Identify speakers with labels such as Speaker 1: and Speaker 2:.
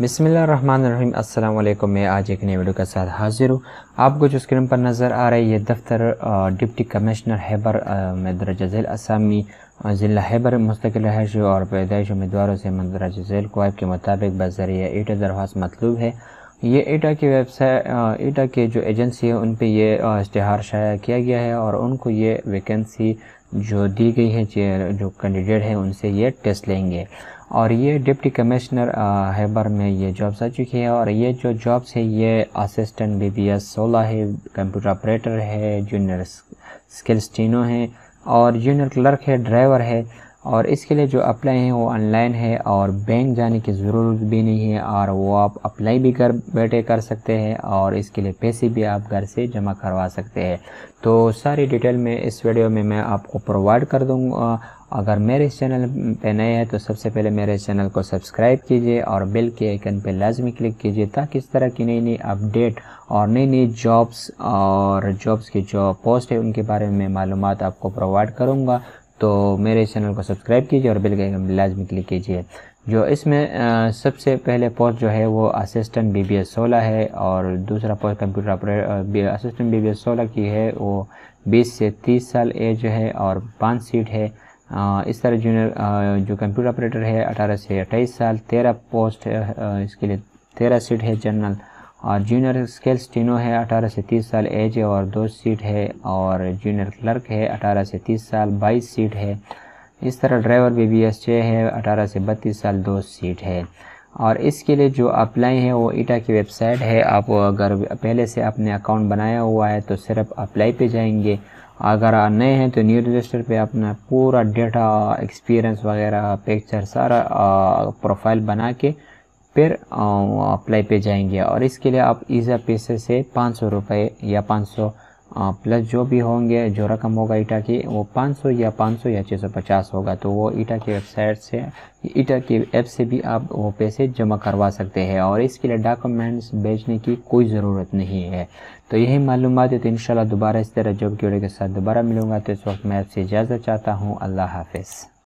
Speaker 1: बिसमीम अल्लाम मैं आज एक नई वीडियो के साथ हाजिर हूँ आपको जो स्क्रीन पर नज़र आ रहा है ये दफ्तर डिप्टी कमिश्नर हैबर मदरज झेल असामी ज़िला हैबर मुस्तकिल रहश और पैदाइश उम्मीदवारों से मंदरज झेल कोब के मुताबिक बजरिया ईटा दरख्वास मतलूब है ये ईटा की वेबसाइट ईटा के जो एजेंसी है उन पर यह इश्तहार शाया किया गया है और उनको ये वैकेंसी जो दी गई है जो कैंडिडेट हैं उनसे ये टेस्ट लेंगे और ये डिप्टी कमिश्नर हैबर में ये जॉब्स आ चुकी है और ये जो जॉब्स है ये असिस्टेंट बी बी एस सोलह है कंप्यूटर ऑपरेटर है जूनियर स्किल्स टीनो हैं और जूनियर क्लर्क है ड्राइवर है और इसके लिए जो अप्लाई है वो ऑनलाइन है और बैंक जाने की ज़रूरत भी नहीं है और वो आप अप्लाई भी कर बैठे कर सकते हैं और इसके लिए पैसे भी आप घर से जमा करवा सकते हैं तो सारी डिटेल में इस वीडियो में मैं आपको प्रोवाइड कर दूँगा अगर मेरे इस चैनल पे नए हैं तो सबसे पहले मेरे चैनल को सब्सक्राइब कीजिए और बिल के आइकन पे लाजमी क्लिक कीजिए ताकि इस तरह की नई नई अपडेट और नई नई जॉब्स और जॉब्स की जो पोस्ट है उनके बारे में मालूम आपको प्रोवाइड करूँगा तो मेरे इस चैनल को सब्सक्राइब कीजिए और बिल के एकदम लाजमी क्लिक कीजिए जो इसमें सबसे पहले पोस्ट जो है वो असिस्टेंट बी बी एस सोलह है और दूसरा post computer operator assistant B B S सोलह की है वो बीस से तीस साल एज है और पाँच सीट है आ, इस तरह जूनियर जो कंप्यूटर ऑपरेटर है अठारह से अट्ठाईस साल तेरह पोस्ट इसके लिए तेरह सीट है जनरल और जूनियर स्केल्स टीनो है 18 से 30 साल एज है और दो सीट है और जूनियर क्लर्क है 18 से 30 साल 22 सीट है इस तरह ड्राइवर बी बी एस छः है अठारह से बत्तीस साल दो सीट है और इसके लिए जो अप्लाई है वो ईटा की वेबसाइट है आप अगर पहले से अपने अकाउंट बनाया हुआ है तो सिर्फ अप्लाई पे जाएंगे अगर नए हैं तो न्यू रजिस्टर पे अपना पूरा डेटा एक्सपीरियंस वगैरह पिक्चर सारा प्रोफाइल बना के फिर अप्लाई पे जाएंगे और इसके लिए आप ईज़ा पैसे से पाँच सौ रुपये या पाँच सौ प्लस जो भी होंगे जो रकम होगा ईटा की वो पाँच सौ या पाँच सौ या छः सौ पचास होगा तो वो ईटा की वेबसाइट से ईटा की ऐप से भी आप वो पैसे जमा करवा सकते हैं और इसके लिए डॉक्यूमेंट्स भेजने की कोई ज़रूरत नहीं है तो यही मालूम है तो इन दोबारा इस तरह जॉब की के साथ दोबारा मिलूंगा तो इस वक्त मैं आपसे इजाज़त चाहता हूँ अल्लाह हाफिज़